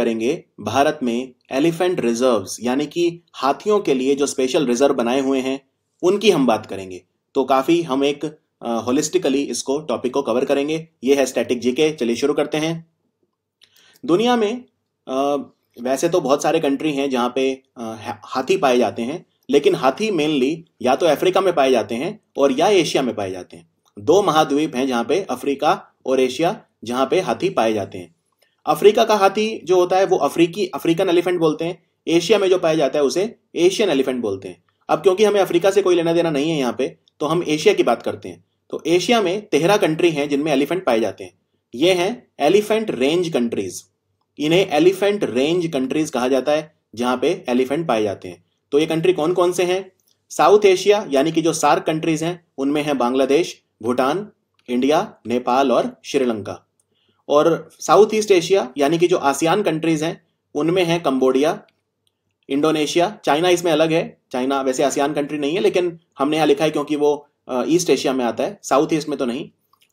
करेंगे भारत में elephant reserve यानी कि हाथियों के लिए जो स्पेशल रिजर्व बनाए हुए हैं उनकी हम बात करेंगे तो काफ़ी हम एक होलिस्टिकली इसको टॉपिक को कवर करेंगे ये है स्टैटिक जीके चलिए शुरू करते हैं दुनिया में आ, वैसे तो बहुत सारे कंट्री हैं जहां पे आ, हाथी पाए जाते हैं लेकिन हाथी मेनली या तो अफ्रीका में पाए जाते हैं और या एशिया में पाए जाते हैं दो महाद्वीप हैं जहां पे अफ्रीका और एशिया जहां पे हाथी पाए जाते हैं अफ्रीका का हाथी जो होता है वो अफ्रीकी अफ्रीकन एलिफेंट बोलते हैं एशिया में जो पाया जाता है उसे एशियन एलिफेंट बोलते हैं अब क्योंकि हमें अफ्रीका से कोई लेना देना नहीं है यहाँ पे तो हम एशिया की बात करते हैं तो एशिया में तेरह कंट्री हैं जिनमें एलिफेंट पाए जाते हैं ये हैं एलिफेंट रेंज कंट्रीज इन्हें एलिफेंट रेंज कंट्रीज कहा जाता है जहां पे एलिफेंट पाए जाते हैं तो ये कंट्री कौन कौन से हैं साउथ एशिया यानी कि जो सार्क कंट्रीज हैं उनमें हैं बांग्लादेश भूटान इंडिया नेपाल और श्रीलंका और साउथ ईस्ट एशिया यानी कि जो आसियान कंट्रीज़ हैं उनमें है कंबोडिया इंडोनेशिया चाइना इसमें अलग है चाइना वैसे आसियान कंट्री नहीं है लेकिन हमने यहाँ लिखा है क्योंकि वो ईस्ट एशिया में आता है साउथ ईस्ट में तो नहीं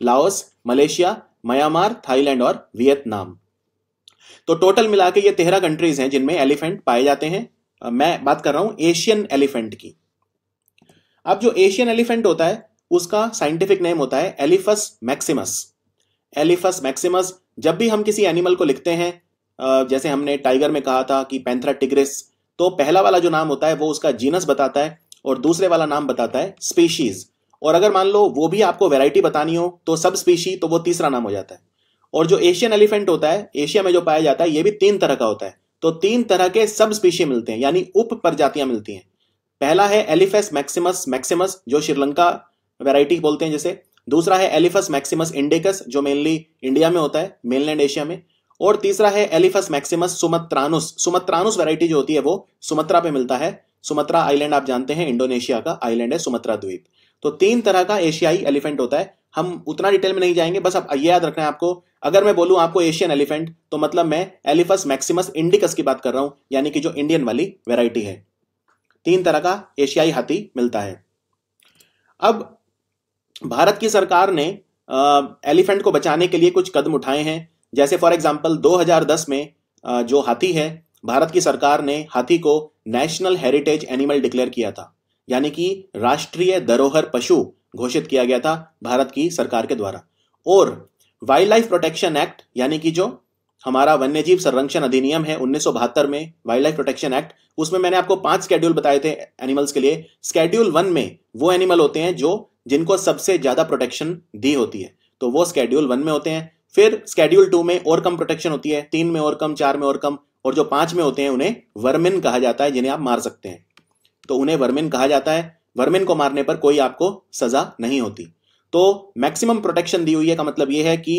लाओस मलेशिया म्यांमार थाईलैंड और वियतनाम तो टोटल मिला के ये तेरह कंट्रीज हैं जिनमें एलिफेंट पाए जाते हैं मैं बात कर रहा हूं एशियन एलिफेंट की अब जो एशियन एलिफेंट होता है उसका साइंटिफिक नेम होता है एलिफस मैक्सिमस एलिफस मैक्सिमस जब भी हम किसी एनिमल को लिखते हैं जैसे हमने टाइगर में कहा था कि पैंथरा टिग्रिस तो पहला वाला जो नाम होता है वो उसका जीनस बताता है और दूसरे वाला नाम बताता है स्पीशीज और अगर मान लो वो भी आपको वेराइटी बतानी हो तो सब स्पीशी तो वो तीसरा नाम हो जाता है और जो एशियन एलिफेंट होता है एशिया में जो पाया जाता है ये भी तीन तरह का होता है तो तीन तरह के सब स्पीशी मिलते हैं यानी उप प्रजातियां मिलती हैं पहला है एलिफेस मैक्सिमस मैक्सिमस जो श्रीलंका वेराइटी बोलते हैं जैसे दूसरा है एलिफस मैक्सिमस इंडिकस जो मेनली इंडिया में होता है मेनलैंड एशिया में और तीसरा है elephas maximus sumatranus sumatranus variety जो होती है वो सुमत्रा पे मिलता है सुमत्रा आइलैंड आप जानते हैं इंडोनेशिया का आइलैंड है सुमत्रा द्वीप तो तीन तरह का एशियाई एलिफेंट होता है हम उतना डिटेल में नहीं जाएंगे बस आप ये याद रखना है आपको अगर मैं बोलूं आपको एशियन एलिफेंट तो मतलब मैं एलिफस मैक्सिमस इंडिकस की बात कर रहा हूं यानी कि जो इंडियन वाली वेराइटी है तीन तरह का एशियाई हाथी मिलता है अब भारत की सरकार ने एलिफेंट को बचाने के लिए कुछ कदम उठाए हैं जैसे फॉर एग्जांपल 2010 में जो हाथी है भारत की सरकार ने हाथी को नेशनल हेरिटेज एनिमल डिक्लेयर किया था यानी कि राष्ट्रीय धरोहर पशु घोषित किया गया था भारत की सरकार के द्वारा और वाइल्ड लाइफ प्रोटेक्शन एक्ट यानी कि जो हमारा वन्यजीव संरक्षण अधिनियम है उन्नीस में वाइल्ड लाइफ प्रोटेक्शन एक्ट उसमें मैंने आपको पांच स्केड्यूल बताए थे एनिमल्स के लिए स्केड्यूल वन में वो एनिमल होते हैं जो जिनको सबसे ज़्यादा प्रोटेक्शन दी होती है तो वो स्केड्यूल वन में होते हैं फिर स्केड्यूल टू में और कम प्रोटेक्शन होती है तीन में और कम चार में और कम और जो पांच में होते हैं उन्हें वर्मिन कहा जाता है जिन्हें आप मार सकते हैं तो उन्हें वर्मिन कहा जाता है वर्मिन को मारने पर कोई आपको सजा नहीं होती तो मैक्सिमम प्रोटेक्शन दी हुई है का मतलब यह है कि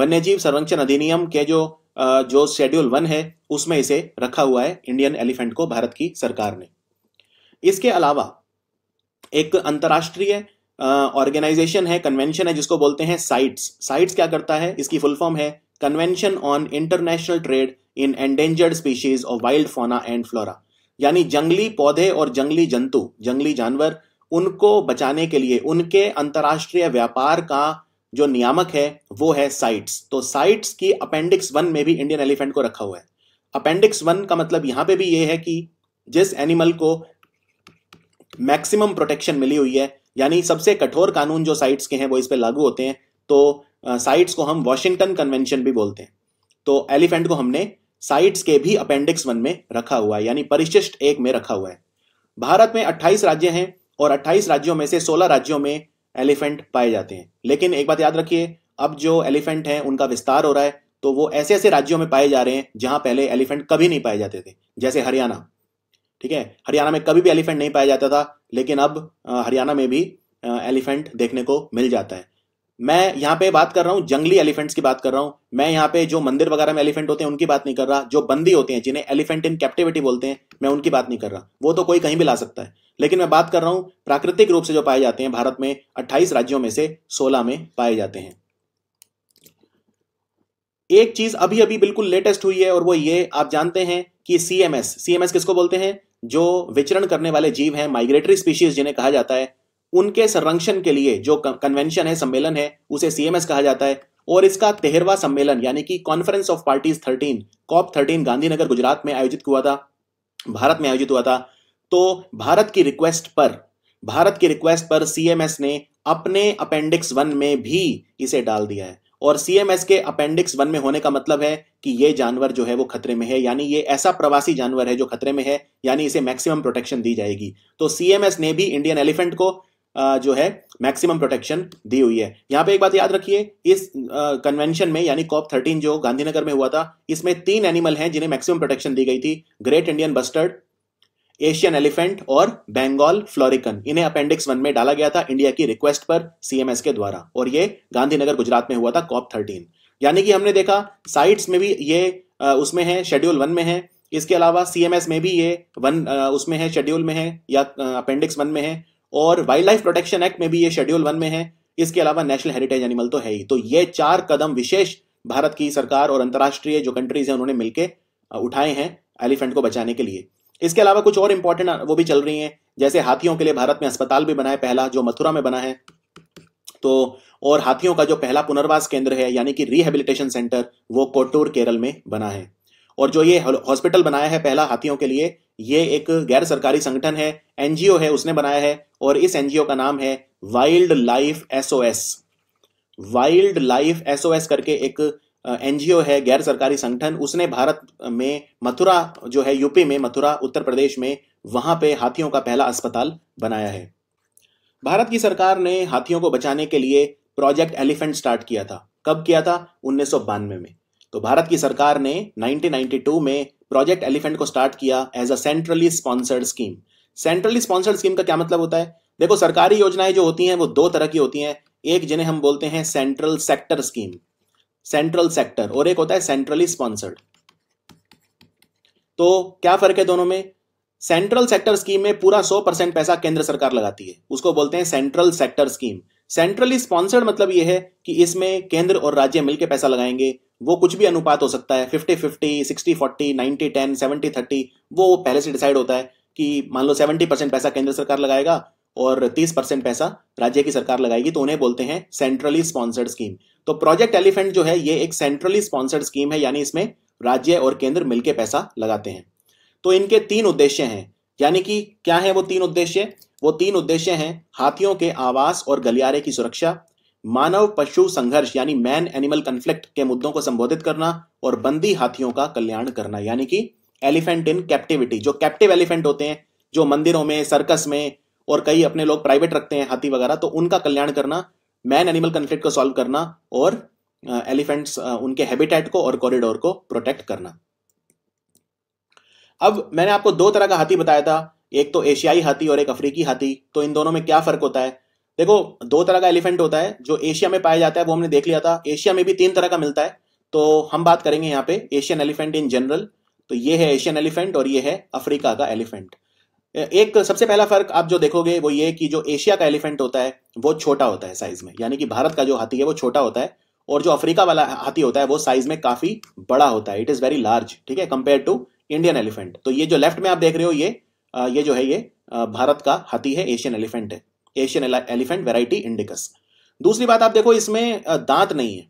वन्यजीव संरक्षण अधिनियम के जो जो शेड्यूल वन है उसमें इसे रखा हुआ है इंडियन एलिफेंट को भारत की सरकार ने इसके अलावा एक अंतर्राष्ट्रीय ऑर्गेनाइजेशन है कन्वेंशन है जिसको बोलते हैं साइट्स साइट्स क्या करता है इसकी फुल फॉर्म है convention on international trade in endangered species of wild fauna and flora यानी जंगली पौधे और जंगली जंतु जंगली जानवर उनको बचाने के लिए उनके अंतर्राष्ट्रीय व्यापार का जो नियामक है वो है साइट्स तो साइट्स की अपेंडिक्स वन में भी इंडियन एलिफेंट को रखा हुआ है अपेंडिक्स वन का मतलब यहां पे भी ये है कि जिस एनिमल को मैक्सिमम प्रोटेक्शन मिली हुई है यानी सबसे कठोर कानून जो साइट्स के हैं वो इस पर लागू होते हैं तो साइट्स को हम वॉशिंगटन कन्वेंशन भी बोलते हैं तो एलिफेंट को हमने साइट्स के भी अपेंडिक्स वन में रखा हुआ है यानी परिशिष्ट एक में रखा हुआ है भारत में 28 राज्य हैं और 28 राज्यों में से 16 राज्यों में एलिफेंट पाए जाते हैं लेकिन एक बात याद रखिए अब जो एलिफेंट हैं उनका विस्तार हो रहा है तो वो ऐसे ऐसे राज्यों में पाए जा रहे हैं जहां पहले एलिफेंट कभी नहीं पाए जाते थे जैसे हरियाणा ठीक है हरियाणा में कभी भी एलिफेंट नहीं पाया जाता था लेकिन अब हरियाणा में भी एलिफेंट देखने को मिल जाता है मैं यहाँ पे बात कर रहा हूँ जंगली एलिफेंट्स की बात कर रहा हूँ मैं यहाँ पे जो मंदिर वगैरह में एलिफेंट होते हैं उनकी बात नहीं कर रहा जो बंदी होते हैं जिन्हें एलिफेंट इन कैप्टिविटी बोलते हैं मैं उनकी बात नहीं कर रहा वो तो कोई कहीं भी ला सकता है लेकिन मैं बात कर रहा हूँ प्राकृतिक रूप से जो पाए जाते हैं भारत में अट्ठाईस राज्यों में से सोलह में पाए जाते हैं एक चीज अभी अभी बिल्कुल लेटेस्ट हुई है और वो ये आप जानते हैं कि सीएमएस सीएमएस किसको बोलते हैं जो विचरण करने वाले जीव हैं माइग्रेटरी स्पीशीज जिन्हें कहा जाता है उनके संरक्षण के लिए जो कन्वेंशन है सम्मेलन है उसे सीएमएस कहा जाता है और इसका तेहरवा सम्मेलन यानी कि conference of parties thirteen COP thirteen Gandhinagar Gujarat में आयोजित हुआ था भारत में आयोजित हुआ था तो भारत की रिक्वेस्ट पर भारत की रिक्वेस्ट पर सीएमएस ने अपने अपेंडिक्स वन में भी इसे डाल दिया है और सीएमएस के अपेंडिक्स वन में होने का मतलब है कि ये जानवर जो है वो खतरे में है यानी ये ऐसा प्रवासी जानवर है जो खतरे में है यानी इसे मैक्सिमम प्रोटेक्शन दी जाएगी तो सीएमएस ने भी इंडियन एलिफेंट को जो है मैक्सिमम प्रोटेक्शन दी हुई है यहां पे एक बात याद रखिए इस कन्वेंशन में यानी कॉप थर्टीन जो गांधीनगर में हुआ था इसमें तीन एनिमल हैं जिन्हें मैक्सिमम प्रोटेक्शन दी गई थी great Indian bustard Asian elephant और बेंगाल फ्लोरिकन इन्हें अपेंडिक्स वन में डाला गया था इंडिया की रिक्वेस्ट पर सीएमएस के द्वारा और ये गांधीनगर गुजरात में हुआ था कॉप थर्टीन यानी कि हमने देखा साइट्स में भी ये उसमें है शेड्यूल वन में है इसके अलावा सीएमएस में भी ये वन उसमें है शेड्यूल में है या अपेंडिक्स वन में है और वाइल्ड लाइफ प्रोटेक्शन एक्ट में भी ये शेड्यूल वन में है इसके अलावा नेशनल हेरिटेज एनिमल तो है ही तो ये चार कदम विशेष भारत की सरकार और अंतर्राष्ट्रीय जो कंट्रीज है उन्होंने मिलकर उठाए हैं एलिफेंट को बचाने के लिए इसके अलावा कुछ और इंपॉर्टेंट वो भी चल रही हैं जैसे हाथियों के लिए भारत में अस्पताल भी बना है पहला जो मथुरा में बना है तो और हाथियों का जो पहला पुनर्वास केंद्र है यानी कि रिहेबिलिटेशन सेंटर वो कोटूर केरल में बना है और जो ये हॉस्पिटल बनाया है पहला हाथियों के लिए ये एक गैर सरकारी संगठन है एनजीओ है उसने बनाया है और इस एनजीओ का नाम है wildlife SOS wildlife SOS करके एक एनजीओ है गैर सरकारी संगठन उसने भारत में मथुरा जो है यूपी में मथुरा उत्तर प्रदेश में वहां पे हाथियों का पहला अस्पताल बनाया है भारत की सरकार ने हाथियों को बचाने के लिए प्रोजेक्ट एलिफेंट स्टार्ट किया था कब किया था उन्नीस में तो भारत की सरकार ने 1992 में प्रोजेक्ट एलिफेंट को स्टार्ट किया as a centrally sponsored scheme centrally sponsored scheme का क्या मतलब होता है देखो सरकारी योजनाएं जो होती हैं वो दो तरह की होती हैं एक जिन्हें हम बोलते हैं central sector scheme central sector और एक होता है सेंट्रली स्पॉन्सर्ड तो क्या फर्क है दोनों में सेंट्रल सेक्टर स्कीम में पूरा 100 परसेंट पैसा केंद्र सरकार लगाती है उसको बोलते हैं central sector scheme centrally sponsored मतलब यह है कि इसमें केंद्र और राज्य मिलकर पैसा लगाएंगे वो कुछ भी अनुपात हो सकता है fifty fifty sixty forty ninety ten seventy thirty वो पहले से डिसाइड होता है कि मान लो सेवेंटी परसेंट पैसा केंद्र सरकार लगाएगा और तीस परसेंट पैसा राज्य की सरकार लगाएगी तो उन्हें बोलते हैं सेंट्रली स्पॉन्सर्ड स्कीम तो प्रोजेक्ट एलिफेंट जो है ये एक सेंट्रली स्पॉन्सर्ड स्कीम है यानी इसमें राज्य और केंद्र मिलकर पैसा लगाते हैं तो इनके तीन उद्देश्य हैं यानी कि क्या है वो तीन उद्देश्य वो तीन उद्देश्य हैं हाथियों के आवास और गलियारे की सुरक्षा मानव पशु संघर्ष यानी मैन एनिमल कंफ्लिक्ट के मुद्दों को संबोधित करना और बंदी हाथियों का कल्याण करना यानी कि एलिफेंट इन कैप्टिविटी जो कैप्टिव एलिफेंट होते हैं जो मंदिरों में सर्कस में और कई अपने लोग प्राइवेट रखते हैं हाथी वगैरह तो उनका कल्याण करना मैन एनिमल कंफ्लिक्ट को सॉल्व करना और एलिफेंट्स uh, uh, उनके हैबिटेट को और कॉरिडोर को प्रोटेक्ट करना अब मैंने आपको दो तरह का हाथी बताया था एक तो एशियाई हाथी और एक अफ्रीकी हाथी तो इन दोनों में क्या फर्क होता है देखो दो तरह का एलिफेंट होता है जो एशिया में पाया जाता है वो हमने देख लिया था एशिया में भी तीन तरह का मिलता है तो हम बात करेंगे यहाँ पे एशियन एलिफेंट इन जनरल तो ये है एशियन एलिफेंट और ये है अफ्रीका का एलिफेंट एक सबसे पहला फर्क आप जो देखोगे वो ये कि जो एशिया का एलिफेंट होता है वो छोटा होता है साइज में यानी कि भारत का जो हाथी है वो छोटा होता है और जो अफ्रीका वाला हाथी होता है वो साइज में काफी बड़ा होता है इट इज वेरी लार्ज ठीक है कंपेयर टू इंडियन एलिफेंट तो ये जो लेफ्ट में आप देख रहे हो ये ये जो है ये भारत का हाथी है एशियन एलिफेंट है एशियन एलिफेंट वेराइटी इंडिकस दूसरी बात आप देखो इसमें दांत नहीं है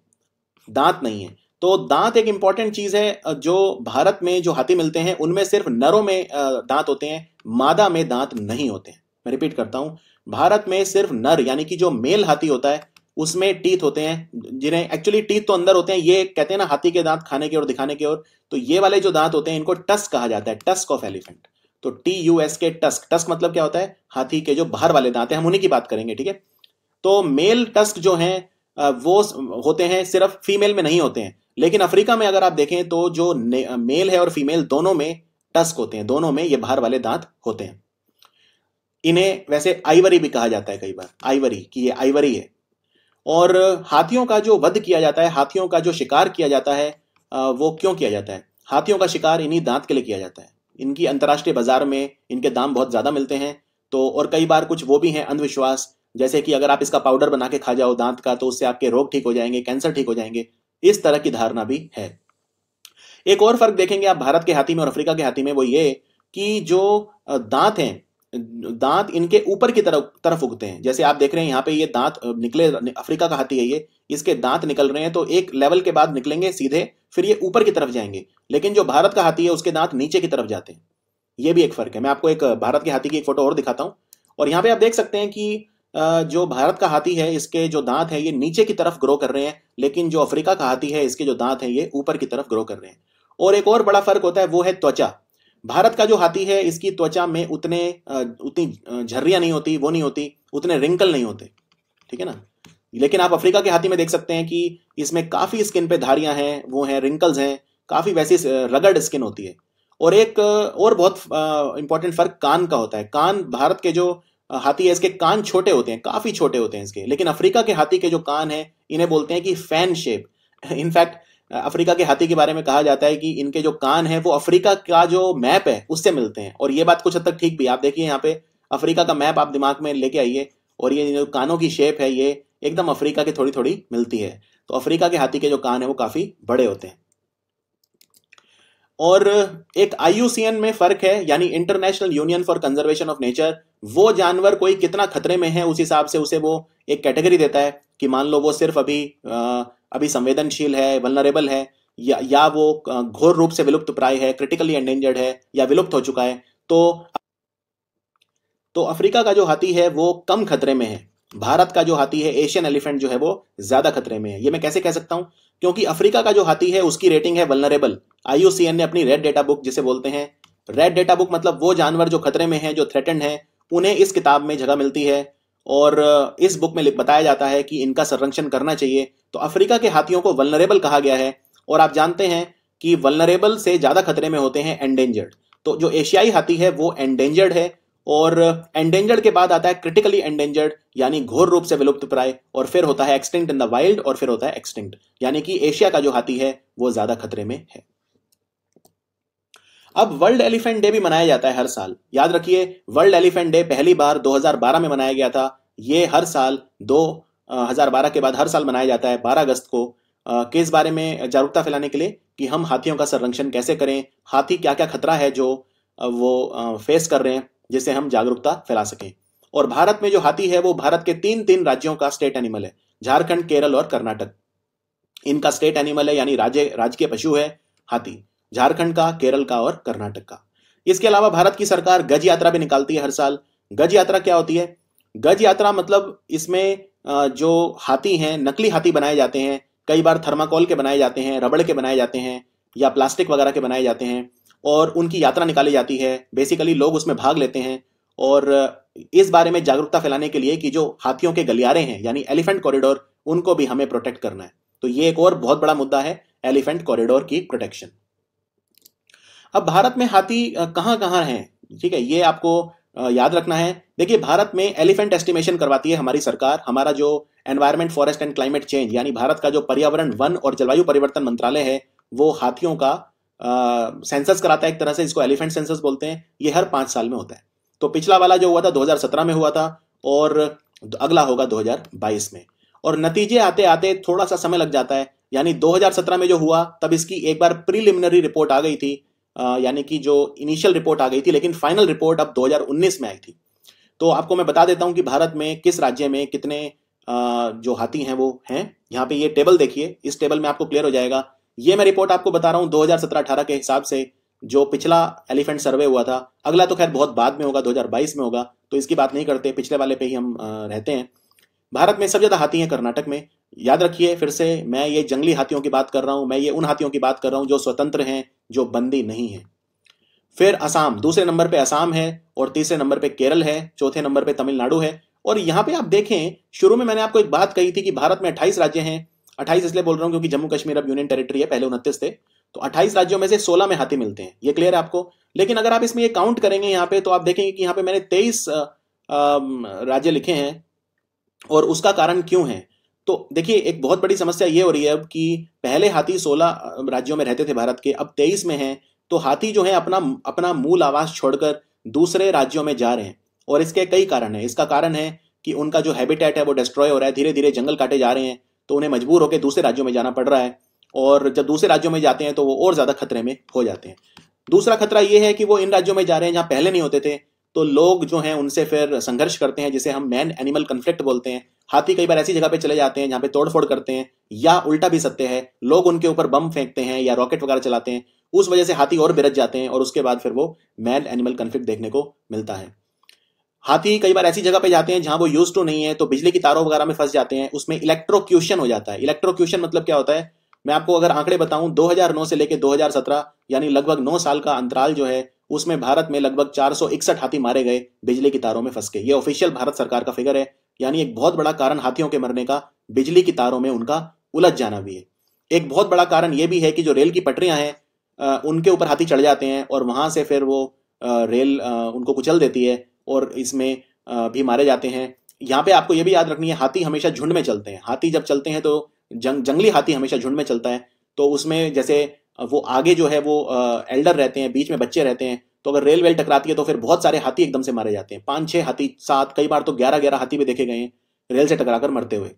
दांत नहीं है तो दांत एक इंपॉर्टेंट चीज़ है जो भारत में जो हाथी मिलते हैं उनमें सिर्फ नरों में दांत होते हैं मादा में दांत नहीं होते हैं मैं रिपीट करता हूं भारत में सिर्फ नर यानी कि जो मेल हाथी होता है उसमें टीथ होते हैं जिन्हें एक्चुअली टीथ तो अंदर होते हैं ये कहते हैं ना हाथी के दांत खाने के और दिखाने के और तो ये वाले जो दांत होते हैं इनको टस्क कहा जाता है टस्क ऑफ एलिफेंट तो T U S K tusk tusk मतलब क्या होता है हाथी के जो बाहर वाले दांत हैं हम उन्हीं की बात करेंगे ठीक है तो मेल टस्क जो है वो होते हैं सिर्फ फीमेल में नहीं होते हैं लेकिन अफ्रीका में अगर आप देखें तो जो मेल है और फीमेल दोनों में टस्क होते हैं दोनों में ये बाहर वाले दांत होते हैं इन्हें वैसे आइवरी भी कहा जाता है कई बार आइवरी कि ये आइवरी है और हाथियों का जो वध किया जाता है हाथियों का जो शिकार किया जाता है वो क्यों किया जाता है हाथियों का शिकार इन्हीं दांत के लिए किया जाता है इनकी अंतर्राष्ट्रीय बाजार में इनके दाम बहुत ज़्यादा मिलते हैं तो और कई बार कुछ वो भी हैं अंधविश्वास जैसे कि अगर आप इसका पाउडर बना के खा जाओ दांत का तो उससे आपके रोग ठीक हो जाएंगे कैंसर ठीक हो जाएंगे इस तरह की धारणा भी है एक और फर्क देखेंगे आप भारत के हाथी में और अफ्रीका के हाथी में वो ये कि जो दांत हैं दांत इनके ऊपर की तरफ तरफ उगते हैं जैसे आप देख रहे हैं यहाँ पे ये दांत निकले अफ्रीका का हाथी है ये इसके दांत निकल रहे हैं तो एक लेवल के बाद निकलेंगे सीधे फिर ये ऊपर की तरफ जाएंगे लेकिन जो भारत का हाथी है उसके दांत नीचे की तरफ जाते हैं ये भी एक फर्क है मैं आपको एक भारत के हाथी की एक फोटो और दिखाता हूँ और यहाँ पे आप देख सकते हैं कि जो भारत का हाथी है इसके जो दांत हैं ये नीचे की तरफ ग्रो कर रहे हैं लेकिन जो अफ्रीका का हाथी है इसके जो दांत हैं ये ऊपर की तरफ ग्रो कर रहे हैं और एक और बड़ा फर्क होता है वो है त्वचा भारत का जो हाथी है इसकी त्वचा में उतने उतनी झर्रियाँ नहीं होती वो नहीं होती उतने रिंकल नहीं होते ठीक है ना लेकिन आप अफ्रीका के हाथी में देख सकते हैं कि इसमें काफ़ी स्किन पे धारियां हैं वो हैं रिंकल्स हैं काफ़ी वैसी रगड़ स्किन होती है और एक और बहुत इंपॉर्टेंट फ़र्क कान का होता है कान भारत के जो हाथी है इसके कान छोटे होते हैं काफ़ी छोटे होते हैं इसके लेकिन अफ्रीका के हाथी के जो कान हैं इन्हें बोलते हैं कि फैन शेप इनफैक्ट अफ्रीका के हाथी के बारे में कहा जाता है कि इनके जो कान हैं वो अफ्रीका का जो मैप है उससे मिलते हैं और ये बात कुछ हद तक ठीक भी आप देखिए यहाँ पे अफ्रीका का मैप आप दिमाग में लेके आइए और ये जो कानों की शेप है ये एकदम अफ्रीका की थोड़ी थोड़ी मिलती है तो अफ्रीका के हाथी के जो कान है वो काफ़ी बड़े होते हैं और एक आई में फ़र्क है यानी international union for conservation of nature वो जानवर कोई कितना खतरे में है उस हिसाब से उसे वो एक कैटेगरी देता है कि मान लो वो सिर्फ अभी अभी संवेदनशील है वलनरेबल है या या वो घोर रूप से विलुप्त प्राय है क्रिटिकली एंडेंजर्ड है या विलुप्त हो चुका है तो तो अफ्रीका का जो हाथी है वो कम खतरे में है भारत का जो हाथी है एशियन एलिफेंट जो है वो ज्यादा खतरे में है ये मैं कैसे कह सकता हूं क्योंकि अफ्रीका का जो हाथी है उसकी रेटिंग है वलनरेबल आईयूसीएन ने अपनी रेड डेटा बुक जिसे बोलते हैं रेड डेटा बुक मतलब वो जानवर जो खतरे में है जो थ्रेटेंड है उन्हें इस किताब में जगह मिलती है और इस बुक में बताया जाता है कि इनका संरक्षण करना चाहिए तो अफ्रीका के हाथियों को वलनरेबल कहा गया है और आप जानते हैं कि वलनरेबल से ज़्यादा खतरे में होते हैं एंडेंजर्ड तो जो एशियाई हाथी है वो एंडेंजर्ड है और एंडेंजर्ड के बाद आता है क्रिटिकली एंडेंजर्ड यानी घोर रूप से विलुप्त प्राय और फिर होता है एक्सटिंक्ट इन द वाइल्ड और फिर होता है एक्सटिंक्ट यानी कि एशिया का जो हाथी है वो ज़्यादा खतरे में है अब वर्ल्ड एलिफेंट डे भी मनाया जाता है हर साल याद रखिए वर्ल्ड एलिफेंट डे पहली बार 2012 में मनाया गया था ये हर साल 2012 के बाद हर साल मनाया जाता है 12 अगस्त को के इस बारे में जागरूकता फैलाने के लिए कि हम हाथियों का संरक्षण कैसे करें हाथी क्या क्या खतरा है जो वो फेस कर रहे हैं जिससे हम जागरूकता फैला सकें और भारत में जो हाथी है वो भारत के तीन तीन राज्यों का स्टेट एनिमल है झारखंड केरल और कर्नाटक इनका स्टेट एनिमल है यानी राज्य राज्य पशु है हाथी झारखंड का केरल का और कर्नाटक का इसके अलावा भारत की सरकार गज यात्रा भी निकालती है हर साल गज यात्रा क्या होती है गज यात्रा मतलब इसमें जो हाथी हैं नकली हाथी बनाए जाते हैं कई बार थर्माकोल के बनाए जाते हैं रबड़ के बनाए जाते हैं या प्लास्टिक वगैरह के बनाए जाते हैं और उनकी यात्रा निकाली जाती है बेसिकली लोग उसमें भाग लेते हैं और इस बारे में जागरूकता फैलाने के लिए कि जो हाथियों के गलियारे हैं यानी एलिफेंट कॉरिडोर उनको भी हमें प्रोटेक्ट करना है तो ये एक और बहुत बड़ा मुद्दा है एलिफेंट कॉरिडोर की प्रोटेक्शन अब भारत में हाथी कहाँ कहाँ हैं ठीक है ये आपको याद रखना है देखिए भारत में एलिफेंट एस्टिमेशन करवाती है हमारी सरकार हमारा जो environment forest and climate change यानी भारत का जो पर्यावरण वन और जलवायु परिवर्तन मंत्रालय है वो हाथियों का सेंसस कराता है एक तरह से इसको एलिफेंट सेंसस बोलते हैं ये हर पांच साल में होता है तो पिछला वाला जो हुआ था 2017 में हुआ था और अगला होगा 2022 में और नतीजे आते आते थोड़ा सा समय लग जाता है यानी 2017 में जो हुआ तब इसकी एक बार प्रीलिमिनरी रिपोर्ट आ गई थी यानी कि जो इनिशियल रिपोर्ट आ गई थी लेकिन फाइनल रिपोर्ट अब 2019 में आई थी तो आपको मैं बता देता हूं कि भारत में किस राज्य में कितने जो हाथी हैं वो हैं यहाँ पे ये टेबल देखिए इस टेबल में आपको क्लियर हो जाएगा ये मैं रिपोर्ट आपको बता रहा हूँ 2017-18 के हिसाब से जो पिछला एलिफेंट सर्वे हुआ था अगला तो खैर बहुत बाद में होगा 2022 में होगा तो इसकी बात नहीं करते पिछले वाले पे ही हम रहते हैं भारत में सब ज़्यादा हाथी हैं कर्नाटक में याद रखिए फिर से मैं ये जंगली हाथियों की बात कर रहा हूँ मैं ये उन हाथियों की बात कर रहा हूँ जो स्वतंत्र हैं जो बंदी नहीं है फिर असम दूसरे नंबर पे असम है और तीसरे नंबर पे केरल है चौथे नंबर पे तमिलनाडु है और यहां पे आप देखें शुरू में मैंने आपको एक बात कही थी कि भारत में 28 राज्य हैं 28 इसलिए बोल रहा हूं क्योंकि जम्मू कश्मीर अब यूनियन टेरिटरी है पहले उनतीस थे तो अट्ठाईस राज्यों में से सोलह में हाथी मिलते हैं ये क्लियर है आपको लेकिन अगर आप इसमें ये काउंट करेंगे यहां पे तो आप देखेंगे कि यहां पे मैंने तेईस राज्य लिखे हैं और उसका कारण क्यों है तो देखिए एक बहुत बड़ी समस्या ये हो रही है अब कि पहले हाथी 16 राज्यों में रहते थे भारत के अब 23 में हैं तो हाथी जो है अपना अपना मूल आवास छोड़कर दूसरे राज्यों में जा रहे हैं और इसके कई कारण हैं इसका कारण है कि उनका जो हैबिटेट है वो डिस्ट्रॉय हो रहा है धीरे धीरे जंगल काटे जा रहे हैं तो उन्हें मजबूर होकर दूसरे राज्यों में जाना पड़ रहा है और जब दूसरे राज्यों में जाते हैं तो वो और ज़्यादा खतरे में हो जाते हैं दूसरा खतरा ये है कि वो इन राज्यों में जा रहे हैं जहाँ पहले नहीं होते थे तो लोग जो हैं उनसे फिर संघर्ष करते हैं जिसे हम मैन एनिमल कन्फ्लिक्ट बोलते हैं हाथी कई बार ऐसी जगह पे चले जाते हैं जहां पे तोड़फोड़ करते हैं या उल्टा भी सत्य है लोग उनके ऊपर बम फेंकते हैं या रॉकेट वगैरह चलाते हैं उस वजह से हाथी और बिरज जाते हैं और उसके बाद फिर वो मैन एनिमल कन्फ्लिक्ट देखने को मिलता है हाथी कई बार ऐसी जगह पे जाते हैं जहां वो यूज टू नहीं है तो बिजली की तारों वगैरह में फंस जाते हैं उसमें इलेक्ट्रोक्यूशन हो जाता है इलेक्ट्रोक्यूशन मतलब क्या होता है मैं आपको अगर आंकड़े बताऊं 2009 से लेकर 2017 यानी लगभग 9 साल का अंतराल जो है उसमें भारत में लगभग चार हाथी मारे गए बिजली की तारों में फंस के ये ऑफिशियल भारत सरकार का फिगर है यानी एक बहुत बड़ा कारण हाथियों के मरने का बिजली की तारों में उनका उलझ जाना भी है एक बहुत बड़ा कारण यह भी है कि जो रेल की पटरियां हैं उनके ऊपर हाथी चढ़ जाते हैं और वहां से फिर वो रेल उनको कुचल देती है और इसमें भी मारे जाते हैं यहाँ पे आपको यह भी याद रखनी है हाथी हमेशा झुंड में चलते हैं हाथी जब चलते हैं तो जंग जंगली हाथी हमेशा झुंड में चलता है तो उसमें जैसे वो आगे जो है वो एल्डर रहते हैं बीच में बच्चे रहते हैं तो अगर रेल वेल टकराती है तो फिर बहुत सारे हाथी एकदम से मारे जाते हैं पांच छह हाथी सात कई बार तो ग्यारह ग्यारह हाथी भी देखे गए हैं रेल से टकरा कर मरते हुए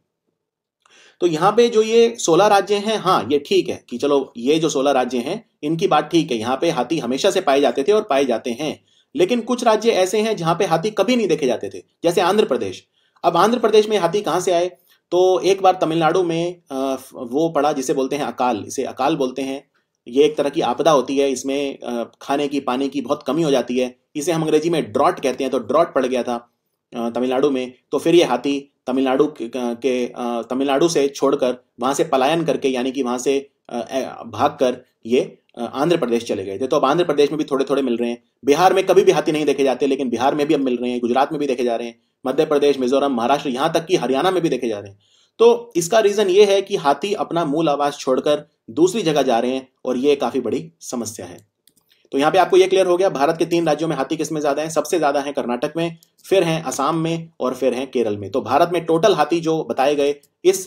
तो यहाँ पे जो ये सोलह राज्य हैं हाँ ये ठीक है कि चलो ये जो सोलह राज्य हैं इनकी बात ठीक है यहाँ पे हाथी हमेशा से पाए जाते थे और पाए जाते हैं लेकिन कुछ राज्य ऐसे हैं जहां पे हाथी कभी नहीं देखे जाते थे जैसे आंध्र प्रदेश अब आंध्र प्रदेश में हाथी कहाँ से आए तो एक बार तमिलनाडु में वो पड़ा जिसे बोलते हैं अकाल इसे अकाल बोलते हैं ये एक तरह की आपदा होती है इसमें खाने की पानी की बहुत कमी हो जाती है इसे हम अंग्रेजी में ड्रॉट कहते हैं तो ड्रॉट पड़ गया था तमिलनाडु में तो फिर ये हाथी तमिलनाडु के तमिलनाडु से छोड़कर वहाँ से पलायन करके यानी कि वहाँ से भाग कर ये आंध्र प्रदेश चले गए थे तो अब आंध्र प्रदेश में भी थोड़े थोड़े मिल रहे हैं बिहार में कभी भी हाथी नहीं देखे जाते लेकिन बिहार में भी अब मिल रहे हैं गुजरात में भी देखे जा रहे हैं मध्य प्रदेश मिजोरम महाराष्ट्र यहाँ तक कि हरियाणा में भी देखे जा रहे हैं तो इसका रीजन ये है कि हाथी अपना मूल आवाज छोड़कर दूसरी जगह जा रहे हैं और ये काफी बड़ी समस्या है तो यहाँ पे आपको ये क्लियर हो गया भारत के तीन राज्यों में हाथी किसमें ज्यादा है सबसे ज्यादा है कर्नाटक में फिर है असम में और फिर है केरल में तो भारत में टोटल हाथी जो बताए गए इस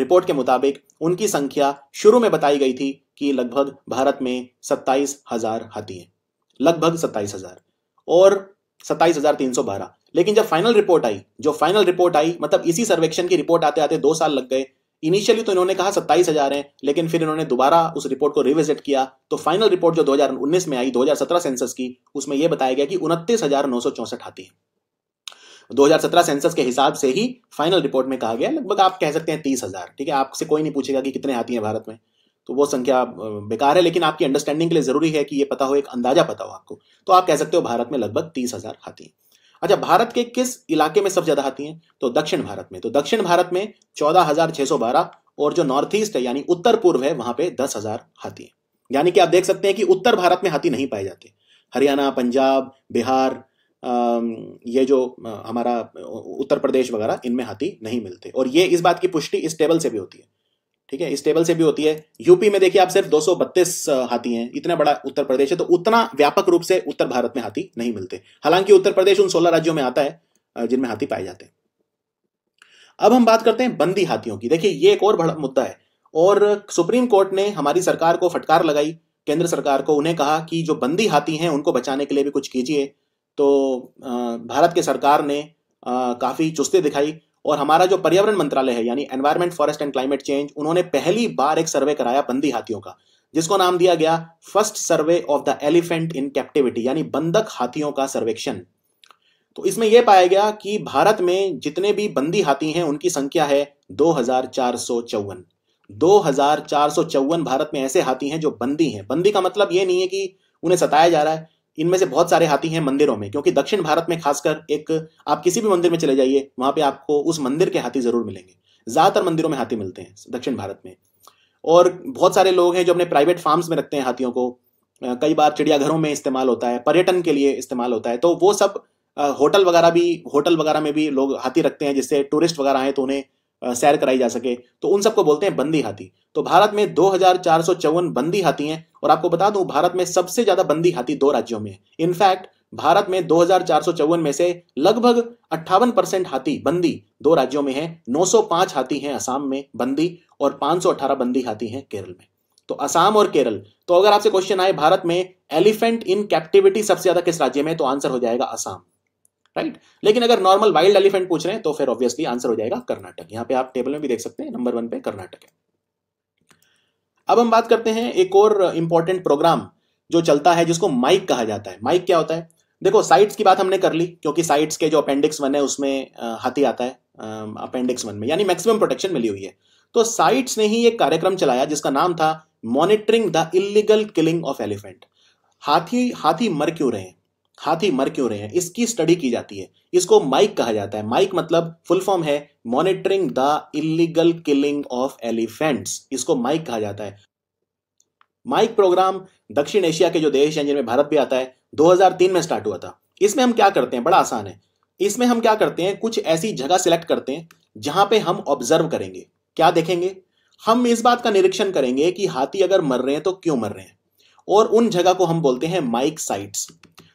रिपोर्ट के मुताबिक उनकी संख्या शुरू में बताई गई थी कि लगभग भारत में सत्ताईस हजार हाथी हैं लगभग सत्ताईस हजार और सत्ताईस हजार तीन सौ बारह लेकिन जब फाइनल रिपोर्ट आई जो फाइनल रिपोर्ट आई मतलब इसी सर्वेक्षण की रिपोर्ट आते आते दो साल लग गए इनिशियली तो इन्होंने कहा सत्ताईस हजार है लेकिन फिर इन्होंने दोबारा उस रिपोर्ट को रिविजिट किया तो फाइनल रिपोर्ट जो दो में आई दो सेंसस की उसमें यह बताया गया कि उनतीस हजार नौ सौ चौसठ आती है दो सेंसस के हिसाब से ही फाइनल रिपोर्ट में कहा गया लगभग आप कह सकते हैं तीस हजार ठीक है आपसे कोई नहीं पूछेगा कि कितने हाथी हैं भारत में तो वो संख्या बेकार है लेकिन आपकी अंडरस्टैंडिंग के लिए जरूरी है कि ये पता हो एक अंदाजा पता हो आपको तो आप कह सकते हो भारत में लगभग तीस हजार हाथी अच्छा भारत के किस इलाके में सबसे ज्यादा हाथी हैं तो दक्षिण भारत में तो दक्षिण भारत में चौदह हजार छह सौ बारह और जो नॉर्थ ईस्ट है यानी उत्तर पूर्व है वहां पे दस हजार हाथी हैं यानी कि आप देख सकते हैं कि उत्तर भारत में हाथी नहीं पाए जाते हरियाणा पंजाब बिहार ये जो हमारा उत्तर प्रदेश वगैरह इनमें हाथी नहीं मिलते और ये इस बात की पुष्टि इस टेबल से भी होती है ठीक है इस टेबल से भी होती है यूपी में देखिए आप सिर्फ दो हाथी हैं इतना बड़ा उत्तर प्रदेश है तो उतना व्यापक रूप से उत्तर भारत में हाथी नहीं मिलते हालांकि उत्तर प्रदेश उन सोलह राज्यों में आता है जिनमें हाथी पाए जाते हैं अब हम बात करते हैं बंदी हाथियों की देखिए ये एक और बड़ा मुद्दा है और सुप्रीम कोर्ट ने हमारी सरकार को फटकार लगाई केंद्र सरकार को उन्हें कहा कि जो बंदी हाथी हैं उनको बचाने के लिए भी कुछ कीजिए तो भारत के सरकार ने काफ़ी चुस्ती दिखाई और हमारा जो पर्यावरण मंत्रालय है यानी environment forest and climate change उन्होंने पहली बार एक सर्वे कराया बंदी हाथियों का जिसको नाम दिया गया first survey of the elephant in captivity यानी बंदक हाथियों का सर्वेक्षण तो इसमें यह पाया गया कि भारत में जितने भी बंदी हाथी हैं उनकी संख्या है दो हजार चार चौवन दो हजार चार सौ चौवन भारत में ऐसे हाथी हैं जो बंदी हैं बंदी का मतलब यह नहीं है कि उन्हें सताया जा रहा है इनमें से बहुत सारे हाथी हैं मंदिरों में क्योंकि दक्षिण भारत में खासकर एक आप किसी भी मंदिर में चले जाइए वहां पे आपको उस मंदिर के हाथी ज़रूर मिलेंगे ज़्यादातर मंदिरों में हाथी मिलते हैं दक्षिण भारत में और बहुत सारे लोग हैं जो अपने प्राइवेट फार्म्स में रखते हैं हाथियों को कई बार चिड़ियाघरों में इस्तेमाल होता है पर्यटन के लिए इस्तेमाल होता है तो वो सब होटल वगैरह भी होटल वगैरह में भी लोग हाथी रखते हैं जिससे टूरिस्ट वगैरह आए तो उन्हें सैर कराई जा सके तो उन सबको बोलते हैं बंदी हाथी तो भारत में दो बंदी हाथी हैं और आपको बता दूं भारत में सबसे ज्यादा बंदी हाथी दो राज्यों में इनफैक्ट भारत में दो में से लगभग अट्ठावन परसेंट हाथी बंदी दो राज्यों में है 905 हाथी हैं असम में बंदी और 518 बंदी हाथी हैं केरल में तो असम और केरल तो अगर आपसे क्वेश्चन आए भारत में एलिफेंट इन कैप्टिविटी सबसे ज्यादा किस राज्य में तो आंसर हो जाएगा असम राइट लेकिन अगर नॉर्मल वाइल्ड एलिफेंट पूछ रहे हैं तो फिर ऑब्वियसली आंसर हो जाएगा कर्नाटक यहाँ पे आप टेबल में भी देख सकते हैं नंबर वन पे कर्नाटक है अब हम बात करते हैं एक और इंपॉर्टेंट प्रोग्राम जो चलता है जिसको माइक कहा जाता है माइक क्या होता है देखो साइट्स की बात हमने कर ली क्योंकि साइट्स के जो अपेंडिक्स वन है उसमें हाथी आता है अपेंडिक्स वन में यानी मैक्सिमम प्रोटेक्शन मिली हुई है तो साइट्स ने ही एक कार्यक्रम चलाया जिसका नाम था monitoring the illegal killing of elephant हाथी हाथी मर क्यों रहे हैं हाथी मर क्यों रहे हैं इसकी स्टडी की जाती है इसको माइक कहा जाता है माइक मतलब फुल फॉर्म है monitoring the illegal killing of elephants इसको माइक कहा जाता है माइक प्रोग्राम दक्षिण एशिया के जो देश हैं जिनमें भारत भी आता है 2003 में स्टार्ट हुआ था इसमें हम क्या करते हैं बड़ा आसान है इसमें हम क्या करते हैं कुछ ऐसी जगह सिलेक्ट करते हैं जहां पे हम ऑब्जर्व करेंगे क्या देखेंगे हम इस बात का निरीक्षण करेंगे कि हाथी अगर मर रहे हैं तो क्यों मर रहे हैं और उन जगह को हम बोलते हैं माइक साइट्स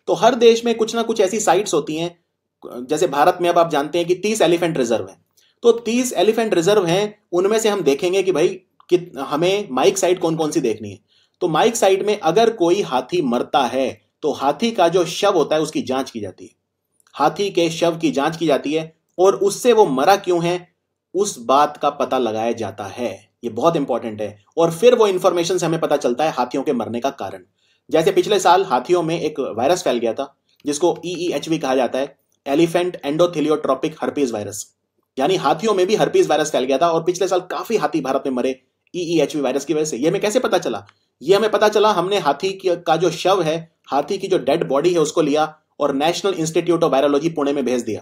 तो हर देश में कुछ ना कुछ ऐसी साइट्स होती हैं जैसे भारत में अब आप जानते हैं कि तीस एलिफेंट रिजर्व हैं तो तीस एलिफेंट रिजर्व हैं उनमें से हम देखेंगे कि भाई कि हमें माइक साइट कौन कौन सी देखनी है तो माइक साइट में अगर कोई हाथी मरता है तो हाथी का जो शव होता है उसकी जांच की जाती है हाथी के शव की जांच की जाती है और उससे वो मरा क्यों है उस बात का पता लगाया जाता है ये बहुत इंपॉर्टेंट है और फिर वो इंफॉर्मेशन से हमें पता चलता है हाथियों के मरने का कारण जैसे पिछले साल हाथियों में एक वायरस फैल गया था जिसको ई e e कहा जाता है एलिफेंट एंडोथिलियोट्रॉपिक हर्पीज वायरस यानी हाथियों में भी हर्पीज वायरस फैल गया था और पिछले साल काफी हाथी भारत में मरे ई e वायरस की वजह से यह हमें कैसे पता चला ये हमें पता चला हमने हाथी का जो शव है हाथी की जो डेड बॉडी है उसको लिया और national institute of virology Pune में भेज दिया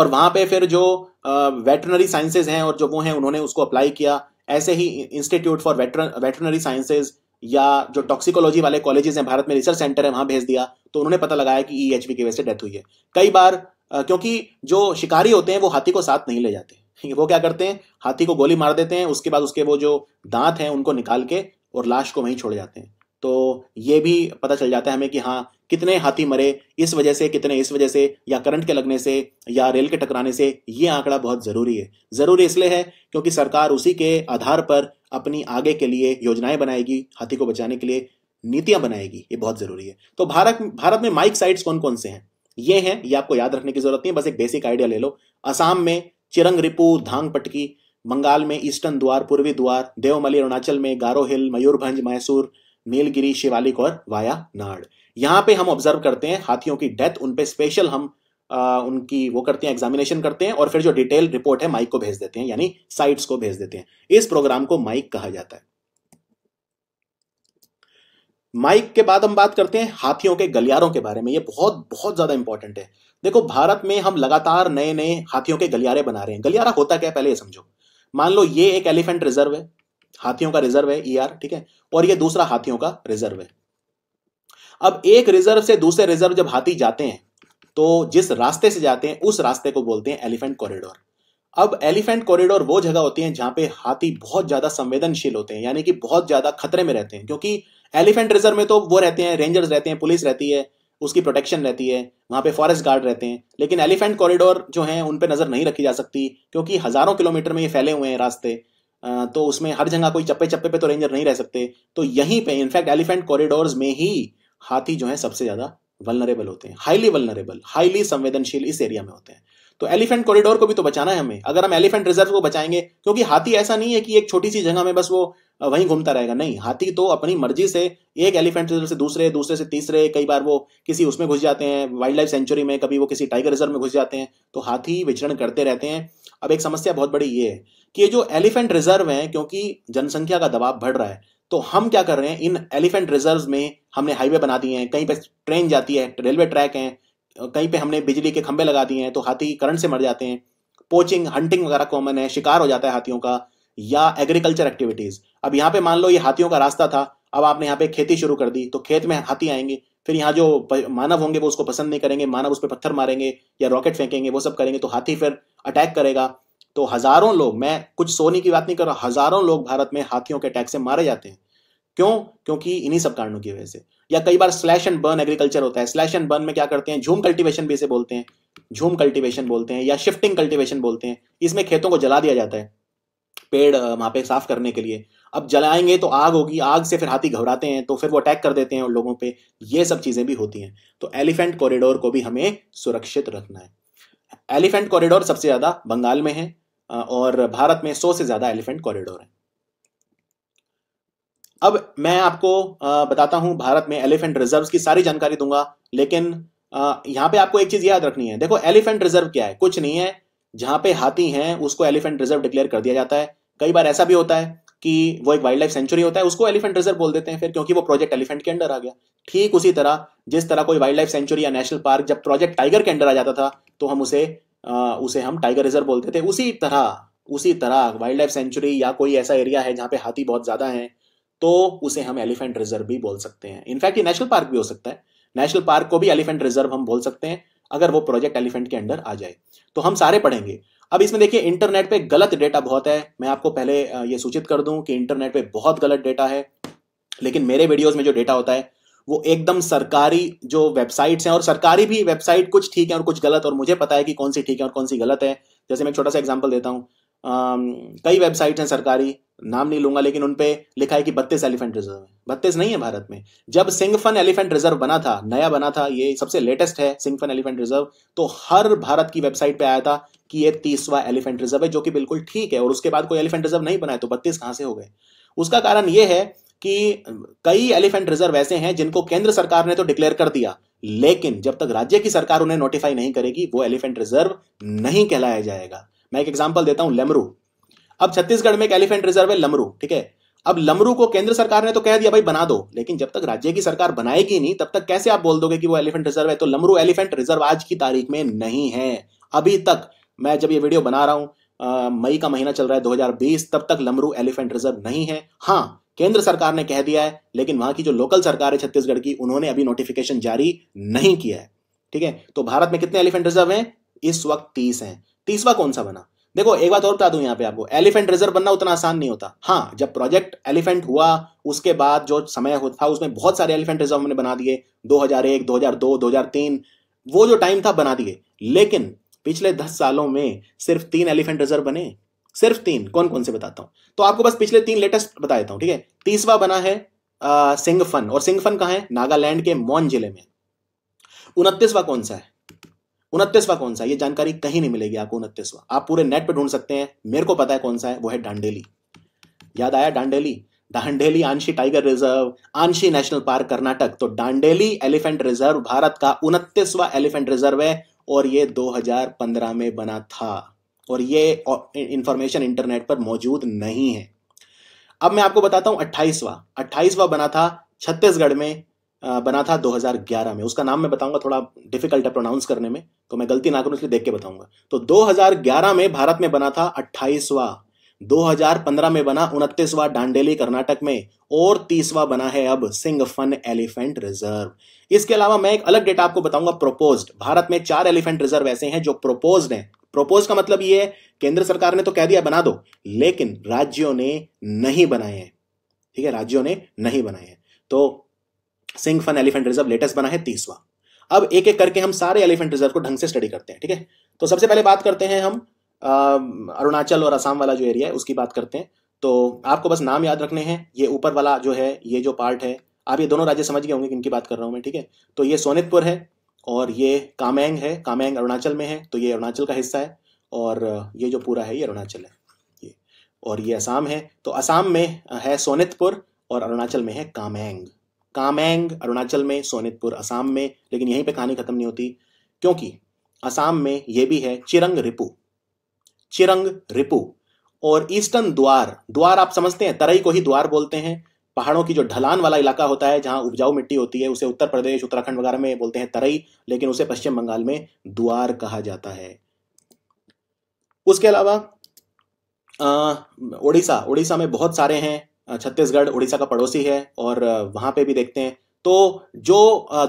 और वहां पे फिर जो वेटरनरी साइंसेज हैं और जो वो हैं उन्होंने उसको अप्लाई किया ऐसे ही इंस्टीट्यूट फॉर वेटरनरी साइंसेज या जो टॉक्सिकोलॉजी वाले कॉलेजेस हैं भारत में रिसर्च सेंटर है वहां भेज दिया तो उन्होंने पता लगाया कि ई e की वजह से डेथ हुई है कई बार क्योंकि जो शिकारी होते हैं वो हाथी को साथ नहीं ले जाते वो क्या करते हैं हाथी को गोली मार देते हैं उसके बाद उसके वो जो दांत हैं उनको निकाल के और लाश को वहीं छोड़ जाते हैं तो ये भी पता चल जाता है हमें कि हाँ कितने हाथी मरे इस वजह से कितने इस वजह से या करंट के लगने से या रेल के टकराने से ये आंकड़ा बहुत ज़रूरी है ज़रूरी इसलिए है क्योंकि सरकार उसी के आधार पर अपनी आगे के लिए योजनाएं बनाएगी हाथी को बचाने के लिए नीतियां बनाएगी ये बहुत जरूरी है तो भारत भारत में माइक साइट्स कौन कौन से हैं ये हैं ये आपको याद रखने की जरूरत नहीं बस एक बेसिक आइडिया ले लो असम में चिरंग रिपू धांग पटकी बंगाल में ईस्टर्न द्वार पूर्वी द्वार देवमली अरुणाचल में गारो हिल मयूरभंज मैसूर नीलगिरी शिवालिक और वाया नाड़ यहाँ पे हम ऑब्जर्व करते हैं हाथियों की डेथ उनपे स्पेशल हम आ, उनकी वो करते हैं एग्जामिनेशन करते हैं और फिर जो डिटेल रिपोर्ट है माइक को भेज देते हैं यानी साइट्स को भेज देते हैं इस प्रोग्राम को माइक कहा जाता है माइक के बाद हम बात करते हैं हाथियों के गलियारों के बारे में ये बहुत बहुत ज़्यादा इंपॉर्टेंट है देखो भारत में हम लगातार नए नए हाथियों के गलियारे बना रहे हैं गलियारा होता क्या है पहले ये समझो मान लो ये एक एलिफेंट रिजर्व है हाथियों का रिजर्व है ई e ठीक है और ये दूसरा हाथियों का रिजर्व है अब एक रिजर्व से दूसरे रिजर्व जब हाथी जाते हैं तो जिस रास्ते से जाते हैं उस रास्ते को बोलते हैं एलिफेंट कॉरिडोर अब एलिफेंट कॉरिडोर वो जगह होती है जहां पे हाथी बहुत ज़्यादा संवेदनशील होते हैं यानी कि बहुत ज़्यादा खतरे में रहते हैं क्योंकि एलिफेंट रिजर्व में तो वो रहते हैं रेंजर्स रहते हैं पुलिस रहती है उसकी प्रोटेक्शन रहती है वहां पे फॉरेस्ट गार्ड रहते हैं लेकिन एलिफेंट कॉरिडोर जो है उन पर नज़र नहीं रखी जा सकती क्योंकि हज़ारों किलोमीटर में ये फैले हुए हैं रास्ते तो उसमें हर जगह कोई चप्पे चप्पे पे तो रेंजर नहीं रह सकते तो यहीं पे इनफैक्ट एलिफेंट कॉरिडोर में ही हाथी जो है सबसे ज़्यादा वलनरेबल होते हैं हाईली वलनरेबल हाईली संवेदनशील इस एरिया में होते हैं तो एलिफेंट कॉरिडोर को भी तो बचाना है हमें अगर हम एलिफेंट रिजर्व को बचाएंगे क्योंकि हाथी ऐसा नहीं है कि एक छोटी सी जगह में बस वो वहीं घूमता रहेगा नहीं हाथी तो अपनी मर्जी से एक एलिफेंट रिजर्व से दूसरे दूसरे से तीसरे कई बार वो किसी उसमें घुस जाते हैं वाइल्ड लाइफ सेंचुरी में कभी वो किसी टाइगर रिजर्व में घुस जाते हैं तो हाथी विचरण करते रहते हैं अब एक समस्या बहुत बड़ी ये है कि ये जो एलिफेंट रिजर्व है क्योंकि जनसंख्या का दबाव बढ़ रहा है तो हम क्या कर रहे हैं इन एलिफेंट रिजर्व में हमने हाईवे बना दिए हैं कहीं पर ट्रेन जाती है रेलवे ट्रैक हैं कहीं पे हमने बिजली के खंभे लगा दिए हैं तो हाथी करंट से मर जाते हैं पोचिंग हंटिंग वगैरह कॉमन है शिकार हो जाता है हाथियों का या एग्रीकल्चर एक्टिविटीज़ अब यहाँ पे मान लो ये हाथियों का रास्ता था अब आपने यहाँ पे खेती शुरू कर दी तो खेत में हाथी आएंगे फिर यहाँ जो मानव होंगे वो उसको पसंद नहीं करेंगे मानव उस पर पत्थर मारेंगे या रॉकेट फेंकेंगे वो सब करेंगे तो हाथी फिर अटैक करेगा तो हज़ारों लोग मैं कुछ सोने की बात नहीं कर रहा हज़ारों लोग भारत में हाथियों के अटैक से मारे जाते हैं क्यों क्योंकि इन्हीं सब कारणों की वजह से या कई बार स्लैश एंड बर्न एग्रीकल्चर होता है स्लैश एंड बर्न में क्या करते हैं झूम कल्टीवेशन भी इसे बोलते हैं झूम कल्टीवेशन बोलते हैं या शिफ्टिंग कल्टीवेशन बोलते हैं इसमें खेतों को जला दिया जाता है पेड़ वहां पे साफ करने के लिए अब जलाएंगे तो आग होगी आग से फिर हाथी घबराते हैं तो फिर वो अटैक कर देते हैं और लोगों पे ये सब चीज़ें भी होती हैं तो एलिफेंट कॉरिडोर को भी हमें सुरक्षित रखना है एलिफेंट कॉरिडोर सबसे ज़्यादा बंगाल में है और भारत में सौ से ज़्यादा एलिफेंट कॉरिडोर है अब मैं आपको बताता हूं भारत में एलिफेंट रिजर्व की सारी जानकारी दूंगा लेकिन यहां पे आपको एक चीज़ याद रखनी है देखो एलिफेंट रिजर्व क्या है कुछ नहीं है जहां पे हाथी हैं उसको एलिफेंट रिजर्व डिक्लेयर कर दिया जाता है कई बार ऐसा भी होता है कि वो एक वाइल्ड लाइफ सेंचुरी होता है उसको एलिफेंट रिजर्व बोल देते हैं फिर क्योंकि वो प्रोजेक्ट एलिफेंट के अंडर आ गया ठीक उसी तरह जिस तरह कोई वाइल्ड लाइफ सेंचुरी या नेशनल पार्क जब प्रोजेक्ट टाइगर के अंडर आ जाता था तो हम उसे आ, उसे हम टाइगर रिजर्व बोलते थे उसी तरह उसी तरह वाइल्ड लाइफ सेंचुरी या कोई ऐसा एरिया है जहां पे हाथी बहुत ज़्यादा है तो उसे हम एलिफेंट रिजर्व भी बोल सकते हैं इनफैक्ट ये नेशनल पार्क भी हो सकता है नेशनल पार्क को भी एलिफेंट रिजर्व हम बोल सकते हैं अगर वो प्रोजेक्ट एलिफेंट के अंडर आ जाए तो हम सारे पढ़ेंगे अब इसमें देखिए इंटरनेट पे गलत डेटा बहुत है मैं आपको पहले ये सूचित कर दूं कि इंटरनेट पे बहुत गलत डेटा है लेकिन मेरे वीडियोस में जो डेटा होता है वो एकदम सरकारी जो वेबसाइट्स हैं और सरकारी भी वेबसाइट कुछ ठीक है और कुछ गलत और मुझे पता है कि कौन सी ठीक है और कौन सी गलत है जैसे मैं छोटा सा एग्जाम्पल देता हूँ कई वेबसाइट्स हैं सरकारी नाम नहीं लूंगा लेकिन उनपे लिखा है कि बत्तीस एलिफेंट रिजर्व है बत्तीस नहीं है भारत में जब सिंगफन एलिफेंट रिजर्व बना था नया बना था ये सबसे लेटेस्ट है सिंगफन एलिफेंट रिजर्व तो हर भारत की वेबसाइट पे आया था कि ये तीसवा एलिफेंट रिजर्व है जो कि बिल्कुल ठीक है और उसके बाद कोई एलिफेंट रिजर्व नहीं बनाए तो बत्तीस कहां से हो गए उसका कारण ये है कि कई एलिफेंट रिजर्व ऐसे हैं जिनको केंद्र सरकार ने तो डिक्लेयर कर दिया लेकिन जब तक राज्य की सरकार उन्हें नोटिफाई नहीं करेगी वो एलिफेंट रिजर्व नहीं कहलाया जाएगा मैं एक एग्जाम्पल देता हूं लेमरू अब छत्तीसगढ़ में एक एलिफेंट रिजर्व है लमरू ठीक है अब लमरू को केंद्र सरकार ने तो कह दिया भाई बना दो लेकिन जब तक राज्य की सरकार बनाएगी नहीं तब तक कैसे आप बोल दोगे कि वो एलिफेंट रिजर्व है तो लमरू एलिफेंट रिजर्व आज की तारीख में नहीं है अभी तक मैं जब ये वीडियो बना रहा हूं मई का महीना चल रहा है 2020 तब तक लमरू एलिफेंट रिजर्व नहीं है हाँ केंद्र सरकार ने कह दिया है लेकिन वहां की जो लोकल सरकार है छत्तीसगढ़ की उन्होंने अभी नोटिफिकेशन जारी नहीं किया है ठीक है तो भारत में कितने एलिफेंट रिजर्व हैं इस वक्त तीस हैं तीसवा कौन सा बना देखो एक बात और बता दूं यहाँ पे आपको एलिफेंट रिजर्व बनना उतना आसान नहीं होता हाँ जब प्रोजेक्ट एलिफेंट हुआ उसके बाद जो समय था उसमें बहुत सारे एलिफेंट रिजर्व हमने बना दिए 2001 2002 2003 वो जो टाइम था बना दिए लेकिन पिछले दस सालों में सिर्फ तीन एलिफेंट रिजर्व बने सिर्फ तीन कौन कौन से बताता हूँ तो आपको बस पिछले तीन लेटेस्ट बता देता हूँ ठीक है तीसवा बना है सिंगफन और सिंगफन कहाँ है नागालैंड के मौन जिले में उनतीसवा कौन सा है उनतीसवा कौन सा ये जानकारी कहीं नहीं मिलेगी आपको उनतीसवा आप पूरे नेट पर ढूंढ सकते हैं मेरे को पता है कौन सा है वो है डांडेली याद आया Dandeli Dandeli Anshi tiger reserve Anshi national park Karnataka तो डांडेली एलिफेंट रिजर्व भारत का उनतीसवा एलिफेंट रिजर्व है और ये 2015 में बना था और ये इंफॉर्मेशन इंटरनेट पर मौजूद नहीं है अब मैं आपको बताता हूं अट्ठाईसवा अट्ठाईसवा बना था छत्तीसगढ़ में बना था 2011 में उसका नाम मैं बताऊंगा थोड़ा डिफिकल्ट है प्रोनाउंस करने में तो मैं गलती ना करूं इसलिए देख के बताऊंगा तो 2011 में भारत में बना था 28वां 2015 में बना उनतीसवां डांडेली कर्नाटक में और तीसवा बना है अब सिंग फन एलिफेंट रिजर्व इसके अलावा मैं एक अलग डेटा आपको बताऊंगा प्रोपोज भारत में चार एलिफेंट रिजर्व ऐसे हैं जो प्रोपोज हैं प्रोपोज का मतलब ये है केंद्र सरकार ने तो कह दिया बना दो लेकिन राज्यों ने नहीं बनाए हैं ठीक है राज्यों ने नहीं बनाए हैं तो Singphan Phan elephant reserve latest बना है तीसवा अब एक एक करके हम सारे एलिफेंट रिजर्व को ढंग से स्टडी करते हैं ठीक है तो सबसे पहले बात करते हैं हम अरुणाचल और असम वाला जो एरिया है उसकी बात करते हैं तो आपको बस नाम याद रखने हैं ये ऊपर वाला जो है ये जो पार्ट है आप ये दोनों राज्य समझ गए होंगे किनकी बात कर रहा हूँ मैं ठीक है तो ये सोनितपुर है और ये कामेंग है कामेंग अरुणाचल में है तो ये अरुणाचल का हिस्सा है और ये जो पूरा है ये अरुणाचल है ये और ये असम है तो असम में है सोनितपुर और अरुणाचल में है कामेंग कामेंग अरुणाचल में सोनितपुर असम में लेकिन यहीं पे कहानी खत्म नहीं होती क्योंकि असम में ये भी है चिरंग रिपू चिरंग रिपू और ईस्टर्न द्वार द्वार आप समझते हैं तरई को ही द्वार बोलते हैं पहाड़ों की जो ढलान वाला इलाका होता है जहां उपजाऊ मिट्टी होती है उसे उत्तर प्रदेश उत्तराखंड वगैरह में बोलते हैं तरई लेकिन उसे पश्चिम बंगाल में द्वार कहा जाता है उसके अलावा ओडिशा ओडिशा में बहुत सारे हैं छत्तीसगढ़ उड़ीसा का पड़ोसी है और वहां पे भी देखते हैं तो जो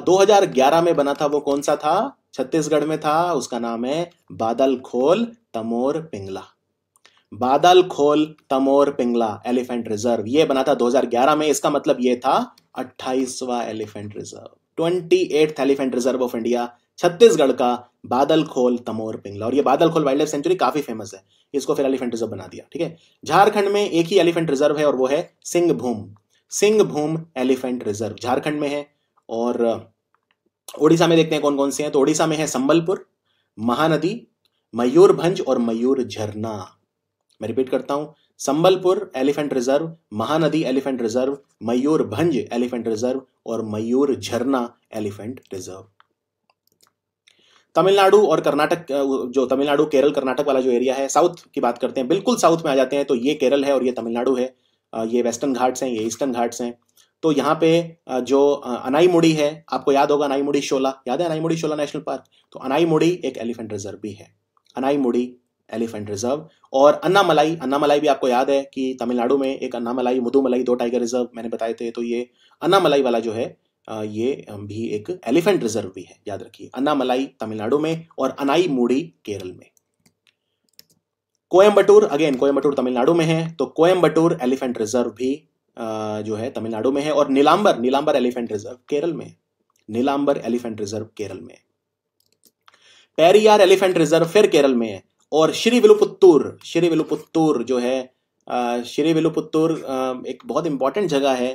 2011 में बना था वो कौन सा था छत्तीसगढ़ में था उसका नाम है बादल खोल तमोर पिंगला बादल खोल तमोर पिंगला एलिफेंट रिजर्व ये बना था 2011 में इसका मतलब ये था अट्ठाईसवा elephant reserve twenty elephant reserve of India Chhattisgarh का बादलखोल तमोर पिंगला और ये बादलखोल वाइल्ड लाइफ सेंचुरी काफी फेमस है इसको फिर एलिफेंट रिजर्व बना दिया ठीक है झारखंड में एक ही एलिफेंट रिजर्व है और वो है सिंहभूम सिंहभूम एलिफेंट रिजर्व झारखंड में है और ओडिशा में देखते हैं कौन कौन से हैं तो ओडिशा में है संबलपुर महानदी मयूरभंज और मयूर झरना मैं रिपीट करता हूं Sambalpur elephant reserve Mahanadi elephant reserve Mayurbhanj elephant reserve और मयूर झरना एलिफेंट रिजर्व तमिलनाडु और कर्नाटक जो तमिलनाडु केरल कर्नाटक वाला जो एरिया है साउथ की बात करते हैं बिल्कुल साउथ में आ जाते हैं तो ये केरल है और ये तमिलनाडु है ये वेस्टर्न घाट्स हैं ये ईस्टर्न घाट्स हैं तो यहाँ पे जो अनाईमुड़ी है आपको याद होगा अनाईमुड़ी शोला याद है अनाईमुड़ी शोला नेशनल पार्क तो अनाईमुड़ी एक एलिफेंट रिजर्व भी है अनाईमुड़ी एलिफेंट रिजर्व और अन्नामलाई अन्नामलाई भी आपको याद है कि तमिलनाडु में एक अन्नामलाई मुदुमलाई दो टाइगर रिजर्व मैंने बताए थे तो ये अन्नामलाई वाला जो है ये भी एक एलिफेंट रिजर्व भी है याद रखिए अन्नामलाई तमिलनाडु में और अनाई मूडी केरल में कोयम्बटूर अगेन कोयम्बटूर तमिलनाडु में है तो कोयम्बटूर एलिफेंट रिजर्व भी जो है तमिलनाडु में है और नीलांबर नीलांबर एलिफेंट रिजर्व केरल में नीलांबर एलिफेंट रिजर्व केरल में पेरियार एलिफेंट रिजर्व फिर केरल में है और श्री विलुपुत्तूर श्री विलुपुत्तूर जो है श्री विलुपुत्तूर एक बहुत इंपॉर्टेंट जगह है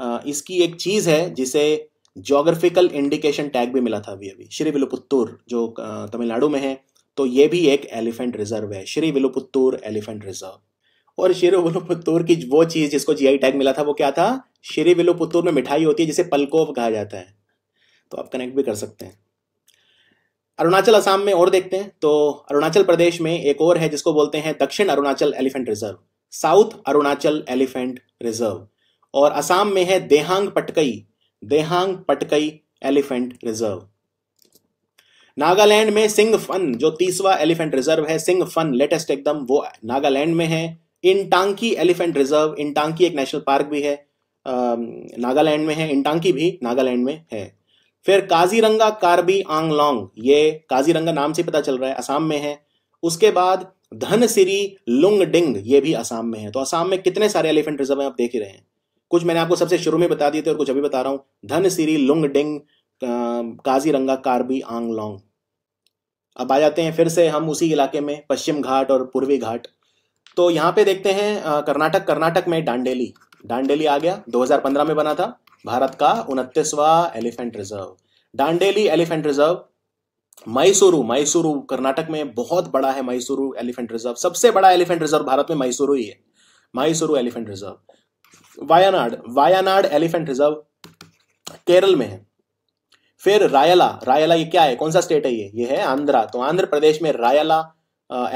इसकी एक चीज़ है जिसे जोग्राफिकल इंडिकेशन टैग भी मिला था अभी अभी श्री विलुपुत्तूर जो तमिलनाडु में है तो ये भी एक एलिफेंट रिजर्व है श्री विलुपुत्तूर एलिफेंट रिजर्व और श्री विलुपुत्तूर की वो चीज़ जिसको जीआई टैग मिला था वो क्या था श्री विलुपुत्तूर में मिठाई होती है जिसे पलकोव कहा जाता है तो आप कनेक्ट भी कर सकते हैं अरुणाचल असम में और देखते हैं तो अरुणाचल प्रदेश में एक और है जिसको बोलते हैं दक्षिण Arunachal elephant reserve south Arunachal elephant reserve और असम में है देहांग पटकई देहांग पटकई एलिफेंट रिजर्व नागालैंड में सिंह फन जो तीसवा एलिफेंट रिजर्व है सिंह फन लेटेस्ट एकदम वो नागालैंड में है इंटांकी एलिफेंट रिजर्व इंटांकी एक नेशनल पार्क भी है नागालैंड में है इंटांकी भी नागालैंड में है फिर काजीरंगा कार्बी आंगलोंग ये काजीरंगा नाम से पता चल रहा है असम में है उसके बाद धनसिरी लुंगडिंग ये भी असम में है तो असम में कितने सारे एलिफेंट रिजर्व हैं आप देख ही रहे हैं कुछ मैंने आपको सबसे शुरू में बता दिए थे और कुछ अभी बता रहा हूं धन सिरी लुंग डिंग काजीरंगा कार्बी आंगलोंग अब आ जाते हैं फिर से हम उसी इलाके में पश्चिम घाट और पूर्वी घाट तो यहाँ पे देखते हैं कर्नाटक कर्नाटक में डांडेली डांडेली आ गया 2015 में बना था भारत का उनतीसवा elephant reserve Dandeli elephant reserve Mysuru Mysuru Karnataka में बहुत बड़ा है मैसूरू एलिफेंट रिजर्व सबसे बड़ा एलिफेंट रिजर्व भारत में मैसूरू ही है Mysuru elephant reserve Wayanad Wayanad elephant reserve Kerala में है फिर रायला रायला ये क्या है कौन सा स्टेट है ये ये है आंध्रा तो आंध्र प्रदेश में Rayala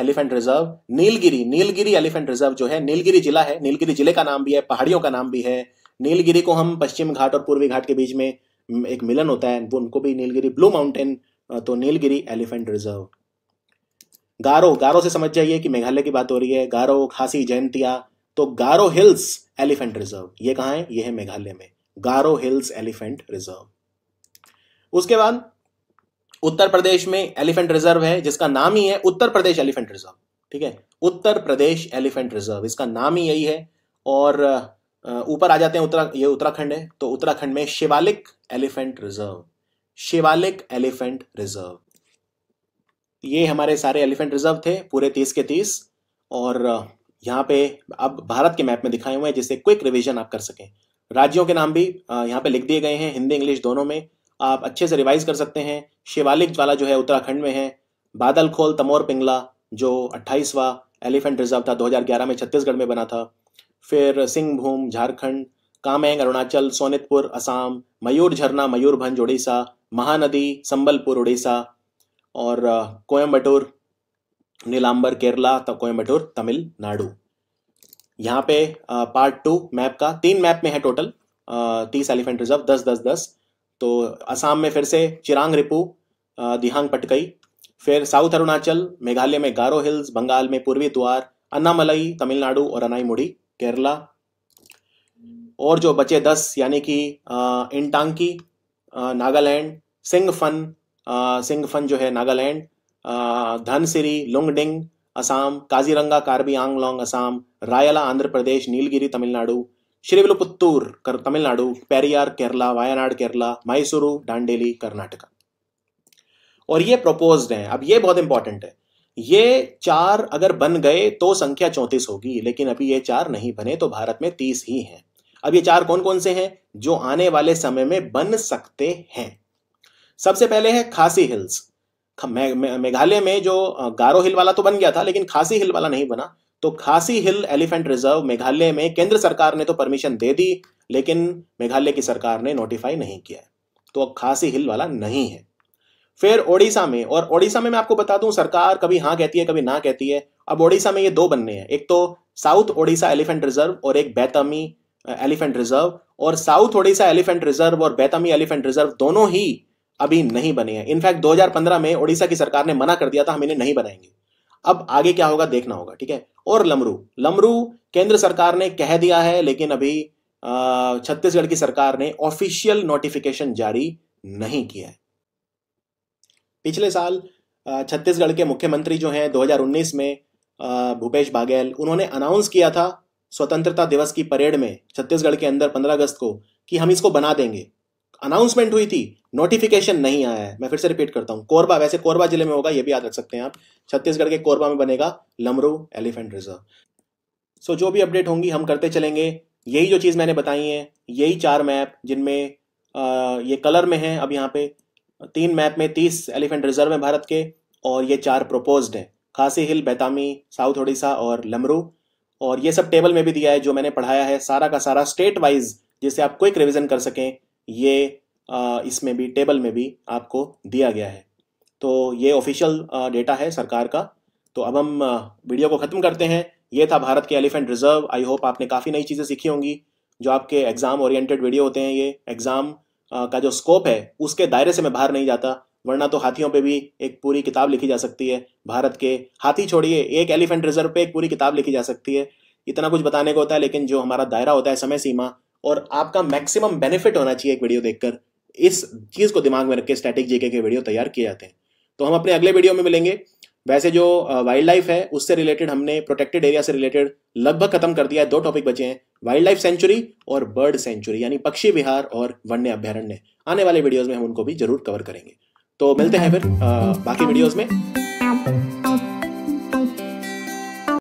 elephant reserve Nilgiri Nilgiri elephant reserve जो है नीलगिरी जिला है नीलगिरी जिले का नाम भी है पहाड़ियों का नाम भी है नीलगिरी को हम पश्चिम घाट और पूर्वी घाट के बीच में एक मिलन होता है वो उनको भी नीलगिरी ब्लू माउंटेन तो नीलगिरी एलिफेंट रिजर्व गारो गारो से समझ जाइए कि मेघालय की बात हो रही है गारो खासी जयंतिया तो गारो हिल्स एलिफेंट रिजर्व ये कहा है ये है मेघालय में गारो हिल्स एलिफेंट रिजर्व उसके बाद उत्तर प्रदेश में एलिफेंट रिजर्व है जिसका नाम ही है उत्तर प्रदेश एलिफेंट रिजर्व ठीक है उत्तर प्रदेश एलिफेंट रिजर्व इसका नाम ही यही है और ऊपर आ जाते हैं उत्तरा ये उत्तराखंड है तो उत्तराखंड में Shivalik elephant reserve Shivalik elephant reserve ये हमारे सारे एलिफेंट रिजर्व थे पूरे तीस के तीस और यहाँ पे अब भारत के मैप में दिखाए हुए हैं जिससे क्विक रिविजन आप कर सकें राज्यों के नाम भी यहाँ पे लिख दिए गए हैं हिंदी इंग्लिश दोनों में आप अच्छे से रिवाइज कर सकते हैं शिवालिक वाला जो है उत्तराखंड में है बादल खोल तमोर पिंगला जो अट्ठाईसवा एलिफेंट रिजर्व था 2011 में छत्तीसगढ़ में बना था फिर सिंहभूम झारखंड कामेंग अरुणाचल सोनितपुर असम मयूर झरना मयूरभंज उड़ीसा महानदी संबलपुर उड़ीसा और कोयम्बटूर नीलांबर केरला कोयम्बटूर तमिलनाडु यहाँ पे पार्ट टू मैप का तीन मैप में है टोटल तीस एलिफेंट रिजर्व दस दस दस तो असम में फिर से चिरांग रिपू दिहांग पटकई फिर साउथ अरुणाचल मेघालय में गारो हिल्स बंगाल में पूर्वी द्वार अन्नामलई तमिलनाडु और अनाईमुड़ी केरला और जो बचे दस यानी कि इंटांकी नागालैंड सिंगफन सिंगफन जो है नागालैंड धनसिरी लुंगडिंग असम काजीरंगा कार्बी आंगलोंग असम रायला आंध्र प्रदेश नीलगिरी तमिलनाडु श्रीविलुपुत्तूर तमिलनाडु पेरियार केरला वायनाड केरला मैसूरू डांडेली कर्नाटका और ये प्रपोज्ड हैं अब ये बहुत इंपॉर्टेंट है ये चार अगर बन गए तो संख्या चौंतीस होगी लेकिन अभी ये चार नहीं बने तो भारत में तीस ही हैं अब ये चार कौन कौन से हैं जो आने वाले समय में बन सकते हैं सबसे पहले है खासी हिल्स मेघालय में जो गारो हिल वाला तो बन गया था लेकिन खासी हिल वाला नहीं बना तो खासी हिल एलिफेंट रिजर्व मेघालय में केंद्र सरकार ने तो परमिशन दे दी लेकिन मेघालय की सरकार ने नोटिफाई नहीं किया है तो अब खासी हिल वाला नहीं है फिर ओडिशा में और ओडिशा में मैं आपको बता दूं सरकार कभी हाँ कहती है कभी ना कहती है अब ओडिशा में ये दो बनने हैं एक तो साउथ ओडिशा एलिफेंट रिजर्व और एक बैतमी एलिफेंट रिजर्व और साउथ ओडिशा एलिफेंट रिजर्व और बैतमी एलिफेंट रिजर्व दोनों ही अभी नहीं बने हैं इनफैक्ट 2015 में ओडिशा की सरकार ने मना कर दिया था हम इन्हें नहीं बनाएंगे अब आगे क्या होगा देखना होगा ठीक है और लमरू लमरू केंद्र सरकार ने कह दिया है लेकिन अभी छत्तीसगढ़ की सरकार ने ऑफिशियल नोटिफिकेशन जारी नहीं किया है पिछले साल छत्तीसगढ़ के मुख्यमंत्री जो हैं 2019 में भूपेश बाघेल उन्होंने अनाउंस किया था स्वतंत्रता दिवस की परेड में छत्तीसगढ़ के अंदर 15 अगस्त को कि हम इसको बना देंगे अनाउंसमेंट हुई थी नोटिफिकेशन नहीं आया है मैं फिर से रिपीट करता हूँ कोरबा वैसे कोरबा जिले में होगा ये भी याद रख सकते हैं आप छत्तीसगढ़ के कोरबा में बनेगा लमरू एलिफेंट रिजर्व सो जो भी अपडेट होंगी हम करते चलेंगे यही जो चीज़ मैंने बताई है यही चार मैप जिनमें ये कलर में है अब यहाँ पे तीन मैप में तीस एलिफेंट रिजर्व है भारत के और ये चार प्रोपोज हैं खासी हिल बैतामी साउथ ओडिशा और लमरू और ये सब टेबल में भी दिया है जो मैंने पढ़ाया है सारा का सारा स्टेट वाइज जिससे आप क्विक रिविजन कर सकें ये इसमें भी टेबल में भी आपको दिया गया है तो ये ऑफिशियल डेटा है सरकार का तो अब हम वीडियो को ख़त्म करते हैं ये था भारत के एलिफेंट रिजर्व आई होप आपने काफ़ी नई चीज़ें सीखी होंगी जो आपके एग्ज़ाम ओरिएंटेड वीडियो होते हैं ये एग्ज़ाम का जो स्कोप है उसके दायरे से मैं बाहर नहीं जाता वरना तो हाथियों पे भी एक पूरी किताब लिखी जा सकती है भारत के हाथी छोड़िए एक एलिफेंट रिजर्व पे एक पूरी किताब लिखी जा सकती है इतना कुछ बताने को होता है लेकिन जो हमारा दायरा होता है समय सीमा और आपका मैक्सिमम बेनिफिट होना चाहिए एक वीडियो देखकर इस चीज़ को दिमाग में रख के स्टैटिक जीके के वीडियो तैयार किए जाते हैं तो हम अपने अगले वीडियो में मिलेंगे वैसे जो वाइल्ड लाइफ है उससे रिलेटेड हमने प्रोटेक्टेड एरिया से रिलेटेड लगभग खत्म कर दिया है दो टॉपिक बचे हैं वाइल्ड लाइफ सेंचुरी और बर्ड सेंचुरी यानी पक्षी विहार और वन्य अभ्यारण्य आने वाले वीडियोज में हम उनको भी जरूर कवर करेंगे तो मिलते हैं फिर आ, बाकी वीडियोज में